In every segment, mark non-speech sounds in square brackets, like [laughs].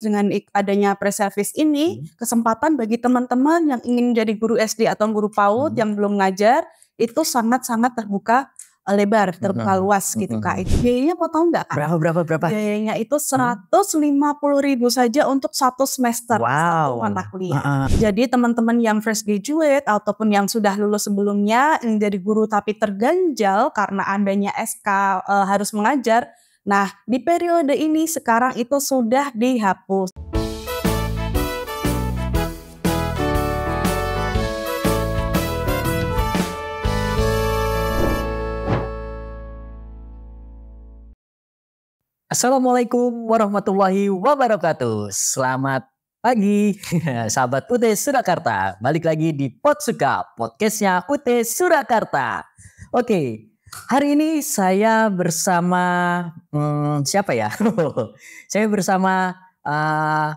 dengan adanya pre-service ini hmm. kesempatan bagi teman-teman yang ingin jadi guru SD atau guru PAUD hmm. yang belum ngajar itu sangat-sangat terbuka eh, lebar, terbuka hmm. luas hmm. gitu hmm. Kak. Biayanya mau tau nggak Kak? Berapa berapa berapa? Biayanya itu hmm. seratus lima puluh ribu saja untuk satu semester wow. satu mata kuliah. Uh -uh. Jadi teman-teman yang fresh graduate ataupun yang sudah lulus sebelumnya yang jadi guru tapi terganjal karena adanya SK uh, eh, harus mengajar Nah, di periode ini sekarang itu sudah dihapus. Assalamualaikum warahmatullahi wabarakatuh. Selamat pagi, [laughs] sahabat UT Surakarta. Balik lagi di Potsuka, podcastnya UT Surakarta. Oke, Hari ini saya bersama hmm, siapa ya? [laughs] saya bersama uh,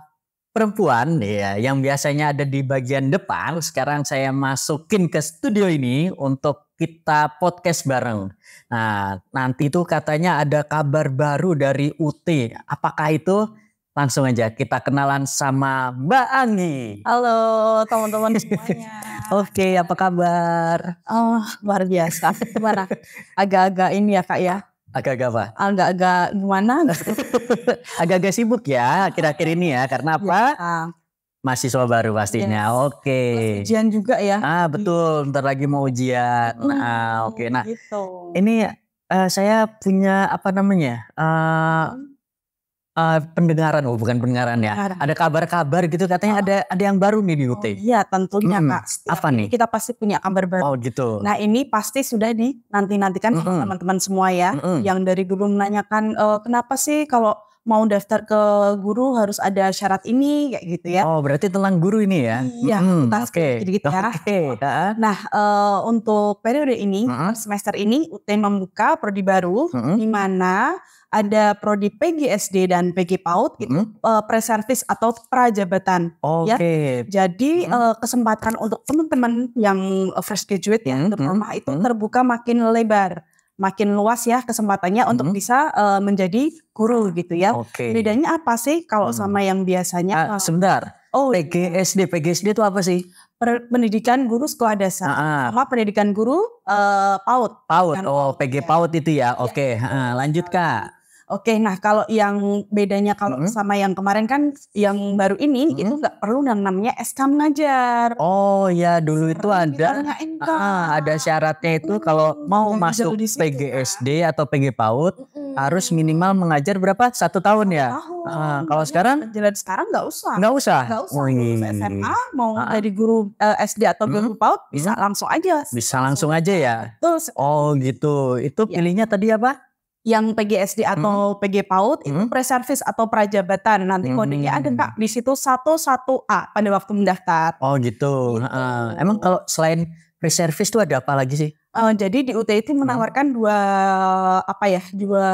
perempuan ya yang biasanya ada di bagian depan. Sekarang saya masukin ke studio ini untuk kita podcast bareng. Nah, nanti itu katanya ada kabar baru dari UT. Apakah itu? langsung aja kita kenalan sama Mbak Anggi. Halo teman-teman semuanya. [laughs] Oke, okay, apa kabar? Oh, luar biasa. Gimana? Agak-agak ini ya kak ya. Agak-agak apa? Agak-agak gimana? [laughs] Agak-agak sibuk ya akhir-akhir ini ya. Karena apa? Ya, soal baru pastinya. Yes. Oke. Okay. ujian juga ya. Ah, betul. Ntar lagi mau ujian. Hmm, nah, oke. Okay. Nah, gitu. ini uh, saya punya apa namanya? Uh, hmm uh, pendengaran, oh bukan pendengaran ya. Pendengaran. Ada kabar-kabar gitu katanya oh. ada ada yang baru nih di UT. Oh, iya tentunya hmm. kak. Setiap Apa nih? Kita pasti punya kabar baru. Oh gitu. Nah ini pasti sudah nih nanti nantikan mm teman-teman semua ya -hmm. yang dari dulu menanyakan e, kenapa sih kalau mau daftar ke guru harus ada syarat ini kayak gitu ya. Oh, berarti tentang guru ini ya. Iya, mm, oke. okay. sedikit ya. Okay. Nah, uh, untuk periode ini mm -hmm. semester ini UT membuka prodi baru mm -hmm. di mana ada prodi PGSD dan PG PAUD mm -hmm. itu uh, eh, preservis atau prajabatan. Ya. Oke. Okay. Ya. Jadi mm -hmm. uh, kesempatan untuk teman-teman yang eh, fresh graduate ya mm -hmm. hmm itu mm -hmm. terbuka makin lebar, makin luas ya kesempatannya -hmm. untuk bisa uh, menjadi guru gitu ya. Okay. Bedanya apa sih kalau -hmm. sama yang biasanya? Uh, uh, sebentar. Oh, PGSD, iya. PGSD itu apa sih? pendidikan guru sekolah dasar ah, Uh sama pendidikan guru uh, PAUD. PAUD. Kan? Oh, PG iya. PAUD itu ya. Iya. Oke, okay. uh, lanjut Kak. Oke, nah kalau yang bedanya kalau hmm. sama yang kemarin kan yang baru ini hmm. itu nggak perlu yang namanya SK mengajar. Oh ya dulu Seperti itu ada ah, ada syaratnya itu hmm. kalau mau masuk situ, PGSD ya. atau PG PAUD hmm. harus minimal mengajar berapa? Satu tahun ya. Tahun. Ah, kalau ya, sekarang jalan sekarang nggak usah. Nggak usah. Nggak usah. -hmm. SMA mau ah. dari guru uh, eh, SD atau guru mm-hmm. PAUD bisa mm-hmm. langsung aja. Bisa langsung aja ya. Betul. Oh gitu. Itu iya. pilihnya tadi apa? yang PGSD hmm. atau hmm. PG PAUD itu hmm. preservis atau prajabatan nanti hmm. kodenya hmm. ada kak di situ 11A pada waktu mendaftar. Oh gitu. gitu. Uh, emang kalau selain preservis itu ada apa lagi sih? Uh, jadi di UTIT menawarkan hmm. menawarkan dua apa ya dua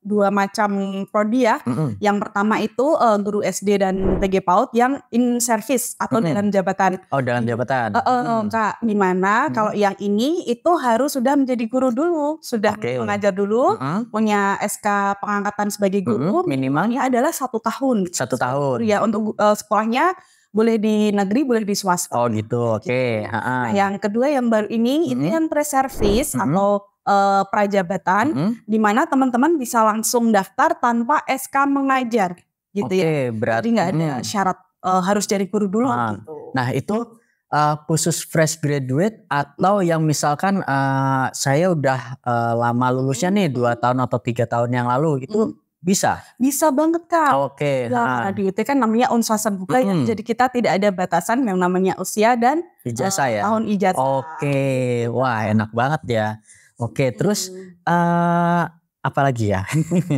dua macam prodi ya. hmm Yang pertama itu uh, guru SD dan TG PAUD yang in service atau hmm dalam jabatan. Oh dalam jabatan. Uh, uh, hmm. Kak, gimana hmm. kalau yang ini itu harus sudah menjadi guru dulu, sudah okay. mengajar dulu, hmm punya SK pengangkatan sebagai guru hmm minimalnya adalah satu tahun. Satu tahun. Ya untuk uh, sekolahnya boleh di negeri, boleh di swasta. Oh gitu, oke. Okay. Gitu. Nah, yang kedua yang baru ini mm -hmm. ini kan pre mm atau uh, prajabatan, mm -hmm. di mana teman-teman bisa langsung daftar tanpa SK mengajar, gitu okay, ya. berarti Jadi nggak ada mm. syarat uh, harus jadi guru dulu. Nah, gitu. nah itu uh, khusus fresh graduate atau yang misalkan uh, saya udah uh, lama lulusnya mm. nih dua tahun atau tiga tahun yang lalu, itu. Mm. Bisa. Bisa banget kak. Oke. Okay. Ya, nah, nah. di UT kan namanya unswasan buka mm-hmm. Jadi kita tidak ada batasan yang namanya usia dan ijazah uh, ya. Tahun ijazah. Oke. Okay. Wah enak banget ya. Oke. Okay, terus uh, apa lagi ya?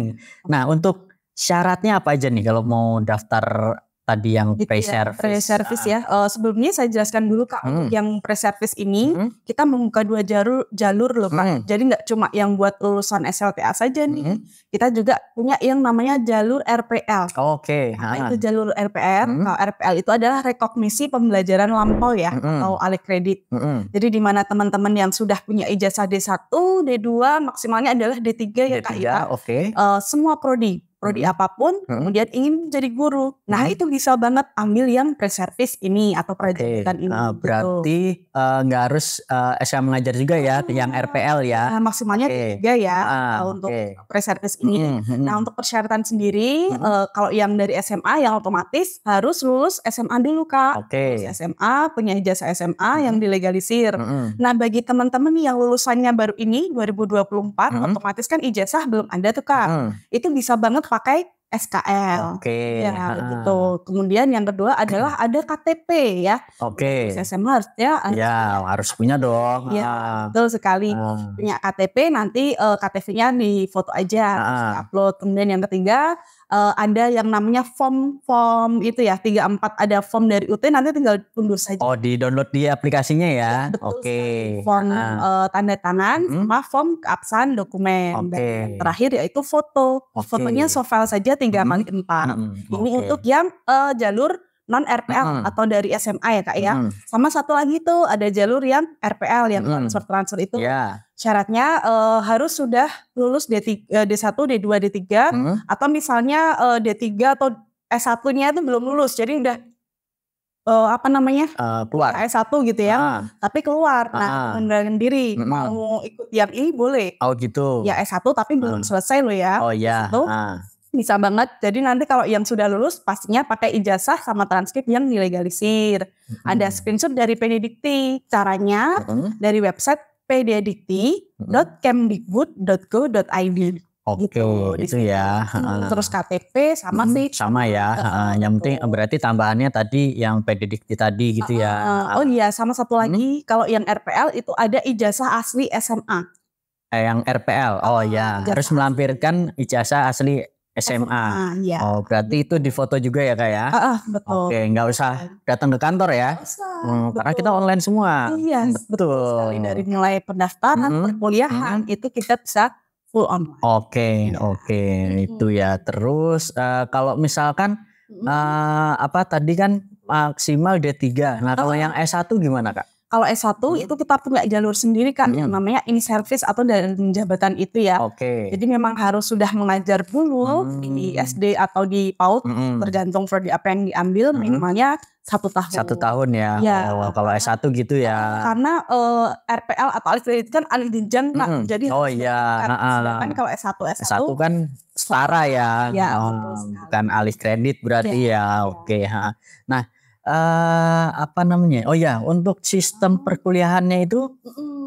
[laughs] nah untuk syaratnya apa aja nih kalau mau daftar tadi yang gitu pre-service. Pre-service ya. ah. ya. Uh, sebelumnya saya jelaskan dulu Kak hmm. yang pre-service ini hmm. kita membuka dua jalur jalur loh Kak. Hmm. Jadi nggak cuma yang buat lulusan SLTA saja nih. Hmm. Kita juga punya yang namanya jalur RPL. Oke. Okay. Nah, itu jalur RPL. Hmm. Kalau RPL itu adalah rekognisi pembelajaran lampau ya hmm. atau alih kredit. Hmm. Jadi di mana teman-teman yang sudah punya ijazah D1, D2, maksimalnya adalah D3 ya D3, ya, Kak Oke. Okay. Uh, eh, semua prodi prodi hmm. apapun, hmm. kemudian ingin jadi guru. Nah hmm. itu bisa banget ambil yang pre-service ini atau prajuditan okay. ini. Nah gitu. berarti eh, nggak uh, harus uh, eh, SMA mengajar juga ya, hmm. yang RPL ya. Uh, maksimalnya okay. tiga ya uh, untuk okay. service ini. Hmm, hmm, hmm. Nah untuk persyaratan sendiri, hmm. uh, kalau yang dari SMA yang otomatis harus lulus SMA dulu kak. Oke. Okay. Lulus SMA punya ijazah SMA hmm. yang dilegalisir. Hmm. Nah bagi teman-teman yang lulusannya baru ini 2024, hmm. otomatis kan ijazah belum ada tuh kak. Hmm. Itu bisa banget pakai SKL. Oke. Okay. Iya, ya, gitu. Kemudian yang kedua adalah ada KTP ya. Oke. Okay. SMA harus ya. Harus ya, harus punya dong. ya betul sekali. Hmm. Punya KTP nanti uh, eh, KTP-nya di foto aja, ah. upload. Kemudian yang ketiga uh, ada yang namanya form-form itu ya tiga empat ada form dari UT nanti tinggal unduh saja. Oh, di download di aplikasinya ya. Iya, Oke. Okay. Ah, form uh. Uh, tanda tangan hmm. sama form keabsahan dokumen. Okay. terakhir yaitu foto. Okay. Fotonya so file saja tinggal hmm. empat. Hmm. Ini okay. untuk yang uh, jalur non RPL mm -hmm. atau dari SMA ya kak ya. Mm -hmm. Sama satu lagi tuh ada jalur yang RPL yang mm -hmm. transfer transfer itu yeah. syaratnya uh, harus sudah lulus D3, D1, D2, D3 mm -hmm. atau misalnya uh, eh, D3 atau S1-nya itu belum lulus. Jadi udah uh, apa namanya uh, keluar S1 gitu ya ah. tapi keluar nah pengendalian ah. ah. diri mau ikut yang ini boleh oh gitu ya S1 tapi belum ah. selesai lo ya oh iya S1 ah bisa banget. Jadi nanti kalau yang sudah lulus pastinya pakai ijazah sama transkrip yang dilegalisir. hmm Ada screenshot dari Pendidikti Caranya mm-hmm. dari website pddikti.kemdikbud.go.id. Oke, okay, gitu, itu ya. Terus KTP sama hmm, sih. Sama ya. Uh, yang penting gitu. berarti tambahannya tadi yang Pendidikti tadi gitu uh, ya. Uh, oh iya, sama satu lagi hmm? kalau yang RPL itu ada ijazah asli SMA. Eh, yang RPL. Oh ya, harus melampirkan ijazah asli SMA. SMA ya. Oh berarti itu difoto juga ya kak ya? Uh, uh, betul. Oke nggak usah datang ke kantor ya? Usah, hmm, betul. Karena kita online semua. Iya betul. betul. Sekali dari mulai pendaftaran, mm -hmm. perkuliahan mm -hmm. itu kita bisa full online. Oke okay, ya. oke okay. mm -hmm. itu ya. Terus uh, kalau misalkan mm uh, apa tadi kan maksimal D3. Nah kalau oh. yang S1 gimana kak? kalau S1 hmm. itu kita punya jalur sendiri kan hmm. namanya in service atau dalam jabatan itu ya. Oke. Okay. Jadi memang harus sudah mengajar dulu hmm. di SD atau di PAUD hmm. tergantung di apa yang diambil hmm. minimalnya satu tahun. Satu tahun ya. ya. Oh, kalau S1 gitu ya. Karena uh, eh, RPL atau alis kredit kan di jenjang hmm. nah, jadi Oh iya. Nah, nah, kan kalau S1 S1, S1 kan setara ya. ya oh, bukan alis kredit berarti ya. ya. Oke, okay. Nah, uh, apa namanya? Oh ya, untuk sistem oh. perkuliahannya itu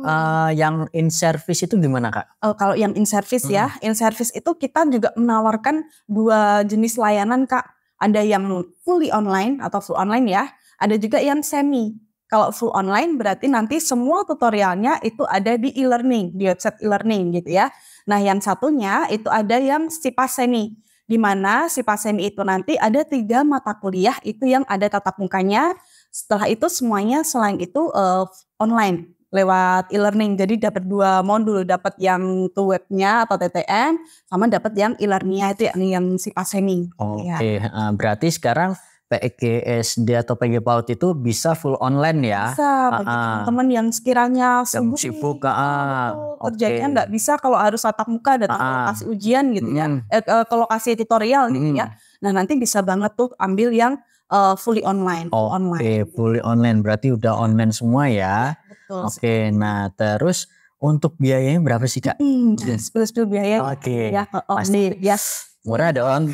uh, yang in service itu gimana kak? Oh, kalau yang in service hmm. ya, in service itu kita juga menawarkan dua jenis layanan kak. Ada yang fully online atau full online ya. Ada juga yang semi. Kalau full online berarti nanti semua tutorialnya itu ada di e-learning, di website e-learning gitu ya. Nah yang satunya itu ada yang sipas semi di mana si pasien itu nanti ada tiga mata kuliah itu yang ada tatap mukanya. Setelah itu semuanya selain itu uh, online lewat e-learning. Jadi dapat dua modul, dapat yang to webnya atau TTM, sama dapat yang e-learningnya itu yang, yang si pasien ini. Oke, okay. ya. berarti sekarang PGSD e atau PG e PAUD itu bisa full online ya. Bisa bagi teman-teman yang sekiranya sibuk, sibuk ah, ke, uh, kerjanya nggak bisa kalau harus tatap muka datang uh, ke lokasi ujian gitu mm, ya, eh, ke lokasi tutorial gitu mm, ya. Nah nanti bisa banget tuh ambil yang uh, fully online. Oh, online. Oke, okay, fully online berarti udah online semua ya. Betul. Oke, okay, nah terus untuk biayanya berapa sih kak? Hmm, spill-spill biaya. Oke. Okay. Ya, oh, pasti. Ya, murah dong.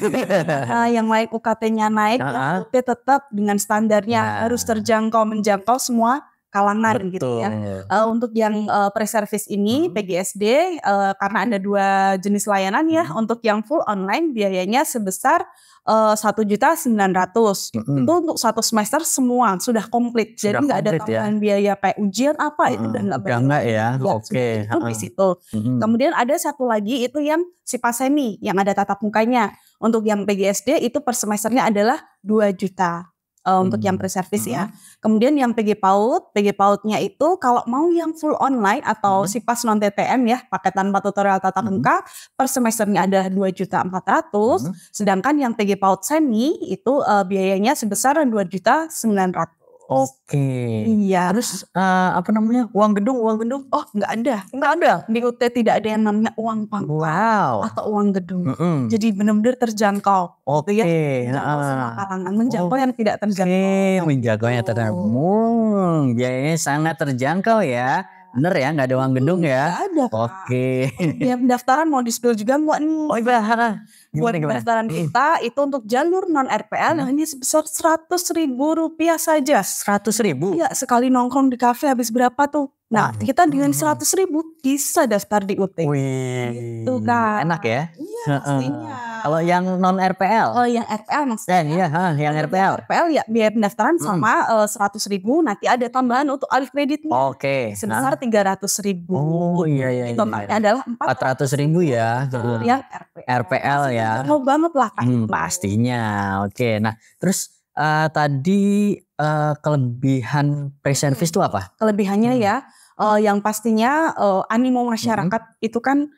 nah, [laughs] yang lain UKT-nya naik, uh -huh. tetap dengan standarnya nah. harus terjangkau menjangkau semua kalangan Betul. gitu ya. Uh, untuk yang uh, pre-service ini hmm. PGSD uh, eh, karena ada dua jenis layanan ya. Hmm. Untuk yang full online biayanya sebesar satu juta sembilan ratus hmm. itu untuk satu semester semua sudah komplit jadi nggak ada ya? tambahan ya? biaya kayak ujian apa hmm. itu dan nggak yang nggak ya iya, oke okay. itu di situ hmm. kemudian ada satu lagi itu yang si pasemi yang ada tatap mukanya untuk yang PGSD itu per semesternya adalah dua juta uh, untuk hmm. yang pre-service ya. hmm. ya. Kemudian yang PG PAUD, PG PAUD-nya itu kalau mau yang full online atau hmm. pas non TTM ya, paket tanpa tutorial tatap hmm. muka, per semesternya ada 2.400, hmm. sedangkan yang PG PAUD semi itu uh, biayanya sebesar 2.900. Oke. Iya. Terus uh, apa namanya? Uang gedung, uang gedung. Oh, nggak ada. Nggak ada. Di UT tidak ada yang namanya uang pangkal wow. atau uang gedung. Mm -hmm. Jadi benar-benar terjangkau. Oke. Okay. Gitu ya. Uh, kalangan menjangkau oh. yang tidak terjangkau. Oke, okay. menjangkau yang terjangkau. Oh. Biayanya sangat terjangkau ya. Bener ya, nggak ada uang gedung ya? Gak ada. Oke. Okay. Ya pendaftaran mau di juga nggak nih? Oh iya, buat pendaftaran kita itu untuk jalur non RPL nah. hanya sebesar seratus ribu rupiah saja. Seratus ribu? Iya sekali nongkrong di kafe habis berapa tuh? Nah oh. kita dengan seratus ribu bisa daftar di UT. Wih, itu kan. enak ya? Iya Iya, pastinya. Kalau yang non RPL. Oh yang RPL maksudnya. iya, ha, yang RPL. RPL ya biar pendaftaran hmm. sama eh, seratus uh, ribu. Nanti ada tambahan untuk alih kreditnya. Oke. Okay. Sebesar tiga ratus ribu. Oh iya iya. Itu iya. iya. adalah empat ratus ribu ya. Jadi yang RPL. RPL ya. ya. Mau banget lah kan. Hmm, pastinya. Oke. Okay. Nah terus uh, tadi uh, kelebihan pre-service itu hmm. apa? Kelebihannya ya, hmm. ya. Uh, yang pastinya uh, animo masyarakat hmm. itu kan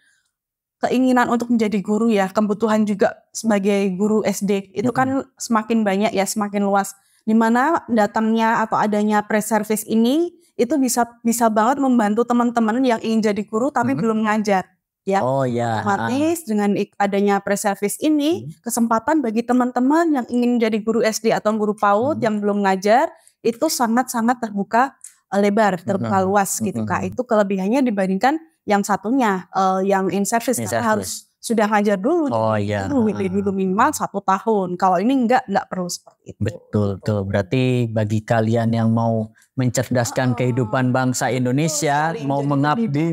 keinginan untuk menjadi guru ya, kebutuhan juga sebagai guru SD itu kan semakin banyak ya, semakin luas. Dimana datangnya atau adanya pre-service ini itu bisa bisa banget membantu teman-teman yang ingin jadi guru tapi hmm. belum ngajar ya. Oh ya. Ah. Otomatis ah. dengan adanya pre-service ini hmm. kesempatan bagi teman-teman yang ingin jadi guru SD atau guru PAUD hmm. yang belum ngajar itu sangat-sangat terbuka eh, lebar, terbuka hmm. gitu hmm. Kak. Itu kelebihannya dibandingkan yang satunya uh, yang in service, in kan service. harus sudah ngajar dulu. Oh iya. Dulu, dulu ah. minimal satu tahun. Kalau ini enggak enggak perlu seperti itu. Betul, betul. Berarti bagi kalian yang mau mencerdaskan oh, kehidupan bangsa Indonesia, betul, mau ya, mengabdi,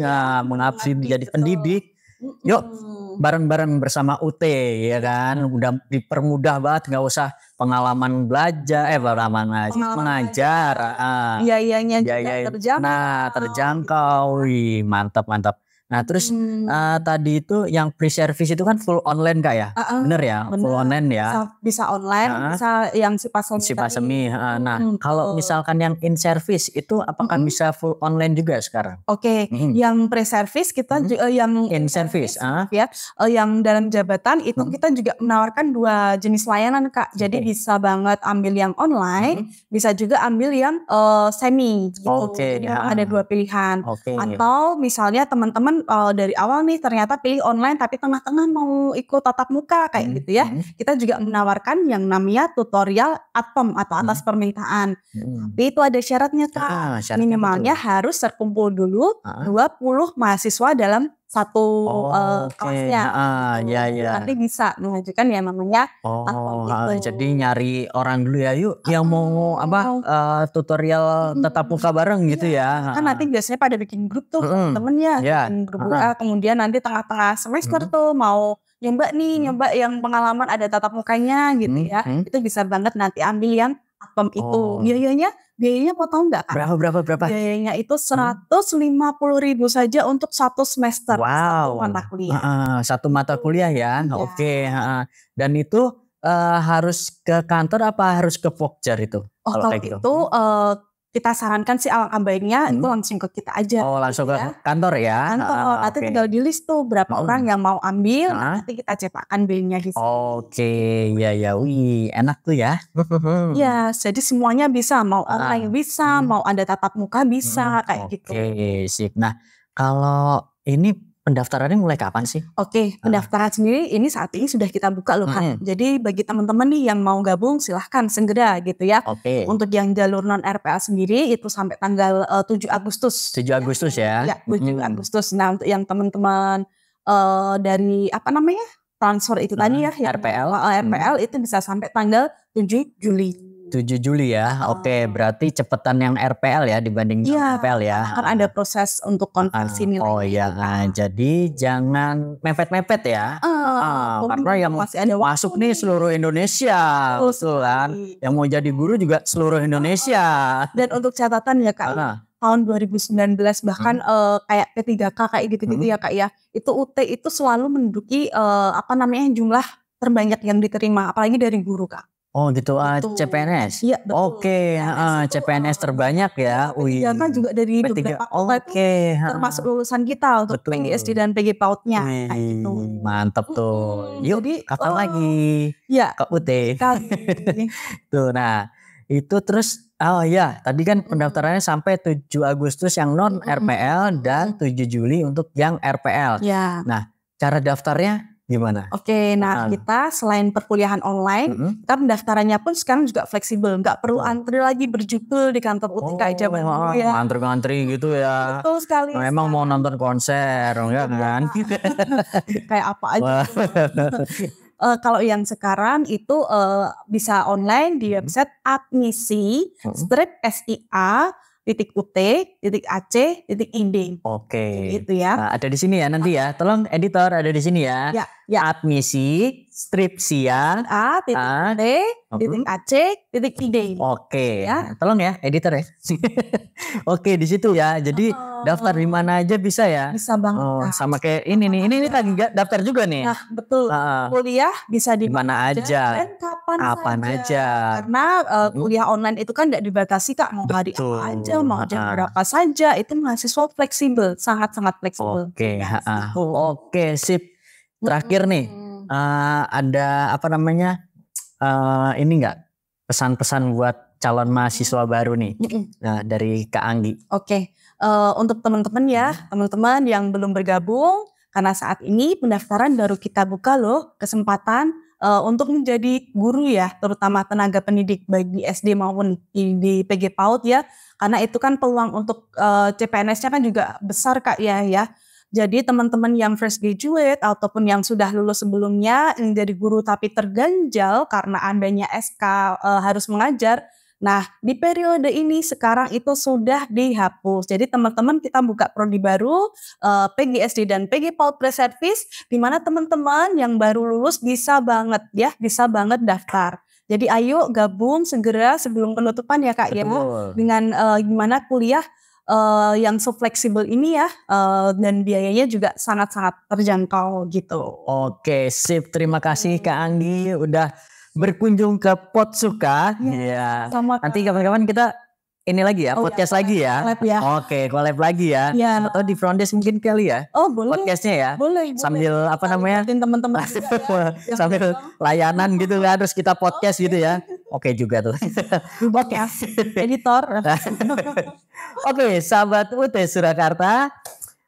mengabdi jadi pendidik, Yuk bareng-bareng bersama UT ya kan. Iya. Udah dipermudah banget nggak usah pengalaman belajar eh pengalaman, pengalaman mengajar. Iya, ah. iya, iya, terjangkau. Nah, terjangkau. Wih, mantap, mantap. Nah terus hmm. uh, tadi itu yang pre-service itu kan full online kak ya? Uh, uh, bener ya, bener. full online ya. Bisa, bisa online, uh, bisa yang si pasemi. Si pasemi. Uh, nah hmm. kalau misalkan yang in-service itu apakah hmm. bisa full online juga sekarang? Oke, okay. hmm. yang pre-service kita hmm. uh, yang in-service, uh. ya, uh, yang dalam jabatan itu hmm. kita juga menawarkan dua jenis layanan kak. Jadi okay. bisa banget ambil yang online, hmm. bisa juga ambil yang uh, semi. Gitu. Oke. Okay. ya. ada dua pilihan. Okay. Atau misalnya teman-teman Eh, dari awal nih ternyata pilih online tapi tengah-tengah mau ikut tatap muka kayak hmm. gitu ya. Hmm. Kita juga menawarkan yang namanya tutorial atom atau atas hmm. permintaan. Hmm. Tapi itu ada syaratnya Kak. Ah, syaratnya Minimalnya betul. harus terkumpul dulu ah. 20 mahasiswa dalam satu oh, uh, kelasnya. Ah, ya, ya. Nanti bisa mengajukan ya namanya. Oh, gitu. jadi nyari orang dulu ya yuk yang mau apa uh, tutorial tetap muka bareng gitu iya. ya. Kan nanti biasanya pada bikin grup tuh mm. temennya, yeah. grup Kemudian nanti tengah-tengah semester mm. tuh mau nyoba nih, hmm. nyoba yang pengalaman ada tatap mukanya gitu hmm. ya. Itu bisa banget nanti ambil yang apem itu. iya Biayanya biayanya mau tahu nggak? Berapa berapa berapa? Biayanya itu hmm. seratus lima puluh ribu saja untuk satu semester, wow. satu mata kuliah. Uh, satu mata kuliah ya, ya. oke. Okay. Uh, dan itu uh, harus ke kantor apa harus ke Pokjar itu? Oh kalau, kalau kayak gitu? itu uh, kita sarankan sih alangkah baiknya hmm. itu langsung ke kita aja. Oh, langsung ya. ke kantor ya. Kantor. oh, nanti okay. tinggal di list tuh berapa hmm. orang yang mau ambil, nah. nanti kita cetakan belinya di sini. Oke, okay. ya ya. Wih, enak tuh ya. ya, jadi semuanya bisa, mau ah. yang bisa, hmm. mau ada tatap muka bisa hmm. kayak okay. gitu. Oke, sip. Nah, kalau ini Pendaftarannya mulai kapan sih? Oke, okay, pendaftaran sendiri ini saat ini sudah kita buka loh kan. Hmm. Jadi bagi teman-teman nih yang mau gabung silahkan segera gitu ya. Oke. Okay. Untuk yang jalur non RPA sendiri itu sampai tanggal eh, uh, 7 Agustus. 7 Agustus ya. Ya, 7 hmm. Agustus. Nah, untuk yang teman-teman uh, dari apa namanya? transfer itu tadi tadi ya yang RPL, uh, eh, RPL hmm. itu bisa sampai tanggal 7 Juli. 7 Juli ya. Oh. Oke, ah. berarti cepetan yang RPL ya dibanding ya, RPL ya. Kan ada proses untuk konversi uh, ah, nilai. Oh iya, nah, jadi jangan mepet-mepet ya. Uh, uh, karena yang masih ada masuk nih seluruh Indonesia. betul kan? Yang mau jadi guru juga seluruh Indonesia. Uh, dan untuk catatan ya Kak, uh. tahun 2019 bahkan hmm. uh, kayak P3K kayak gitu-gitu hmm. ya Kak ya. Itu UT itu selalu menduduki uh, apa namanya jumlah terbanyak yang diterima apalagi dari guru Kak. Oh gitu, uh, ah, CPNS. Iya betul. Oke, okay. uh, CPNS terbanyak ya. UI. Ya kan juga dari P3. beberapa oh, Oke. Okay. Termasuk lulusan kita untuk betul. PGSD dan PG PAUD-nya. gitu. Mantap tuh. Hmm, Yuk, jadi, kata uh, eh, lagi? Iya. Kak Ute. [laughs] tuh, nah itu terus oh iya, tadi kan pendaftarannya sampai 7 Agustus yang non RPL dan 7 Juli untuk yang RPL. Iya. Nah, cara daftarnya Gimana? Oke, nah, kita selain perkuliahan online, mm -hmm. kita pendaftarannya pun sekarang juga fleksibel, nggak perlu antri lagi berjubel di kantor UTK oh, aja oh, ya. antri-antri gitu ya. Betul sekali. Nah, memang mau nonton konser, ya iya. kan? [laughs] Kayak apa aja. uh, kalau yang sekarang itu uh, bisa online di website hmm. admisi strip sia titik ut titik ac titik Oke. Okay. Gitu ya. Nah, ada di sini ya nanti ya. Nah. Tolong editor ada di sini ya. ya. Ya. Admisi, stripsia, A, titik A, D, titik C, titik ID. Oke, ya. tolong ya editor ya. [laughs] Oke, di situ ya. Jadi oh. daftar di mana aja bisa ya. Bisa banget. Oh, sama kayak ini nih. Ini ini lagi daftar juga nih. Nah, betul. Uh, kuliah bisa di mana aja. Dan kapan, aja. aja. Karena uh, kuliah online itu kan tidak dibatasi Kak mau hari apa aja, mau jam berapa saja. Itu mahasiswa fleksibel, sangat-sangat fleksibel. Oke, okay. Iya, uh. Gitu. Oke, okay, sip. Terakhir nih uh, ada apa namanya uh, ini nggak pesan-pesan buat calon mahasiswa baru nih nah, dari Kak Anggi. Oke okay. uh, untuk teman-teman ya mm-hmm. teman-teman yang belum bergabung karena saat ini pendaftaran baru kita buka loh kesempatan uh, untuk menjadi guru ya, terutama tenaga pendidik bagi SD maupun di, di PG PAUD ya, karena itu kan peluang untuk uh, CPNS-nya kan juga besar kak ya ya. Jadi teman-teman yang fresh graduate ataupun yang sudah lulus sebelumnya yang jadi guru tapi terganjal karena adanya SK e, eh, harus mengajar. Nah, di periode ini sekarang itu sudah dihapus. Jadi teman-teman kita buka prodi baru e, eh, PGSD dan PG Paul Service di mana teman-teman yang baru lulus bisa banget ya, bisa banget daftar. Jadi ayo gabung segera sebelum penutupan ya Kak ya, Betul. ya dengan e, gimana kuliah uh, yang so fleksibel ini ya uh, dan biayanya juga sangat-sangat terjangkau gitu. Oke, sip. Terima kasih hmm. Kak Anggi udah berkunjung ke Potsuka. Hmm. Iya. ya. Nanti kapan-kapan kita ini lagi ya, oh, podcast ya. lagi ya. Collab ya. Oke, collab lagi ya. ya. Atau di front desk mungkin kali ya. Oh, boleh. Podcastnya ya. Boleh. Sambil apa namanya? juga [laughs] ya. Sambil layanan gitu kan, terus kita podcast oh, gitu ya. [laughs] Oke okay juga tuh. [laughs] Oke. Editor. [laughs] Oke, okay, sahabat UT Surakarta.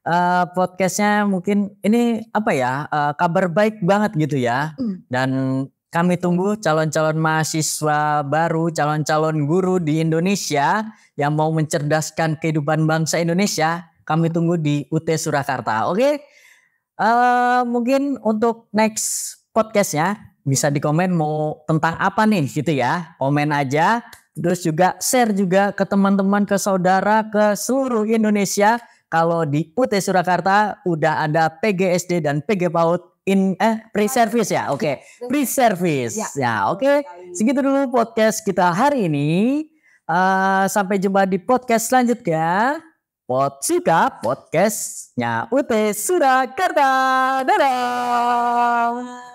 Uh, podcastnya mungkin ini apa ya uh, kabar baik banget gitu ya mm. dan kami tunggu calon-calon mahasiswa baru calon-calon guru di Indonesia yang mau mencerdaskan kehidupan bangsa Indonesia kami tunggu di UT Surakarta oke okay? uh, eh, mungkin untuk next podcastnya bisa di komen mau tentang apa nih gitu ya. Komen aja. Terus juga share juga ke teman-teman, ke saudara, ke seluruh Indonesia. Kalau di UT Surakarta udah ada PGSD dan PG PAUD in eh pre-service ya. Oke. Okay. Pre-service. Ya, ya oke. Okay. Segitu dulu podcast kita hari ini. Uh, sampai jumpa di podcast selanjutnya. pot Suka podcastnya UT Surakarta. Dadah.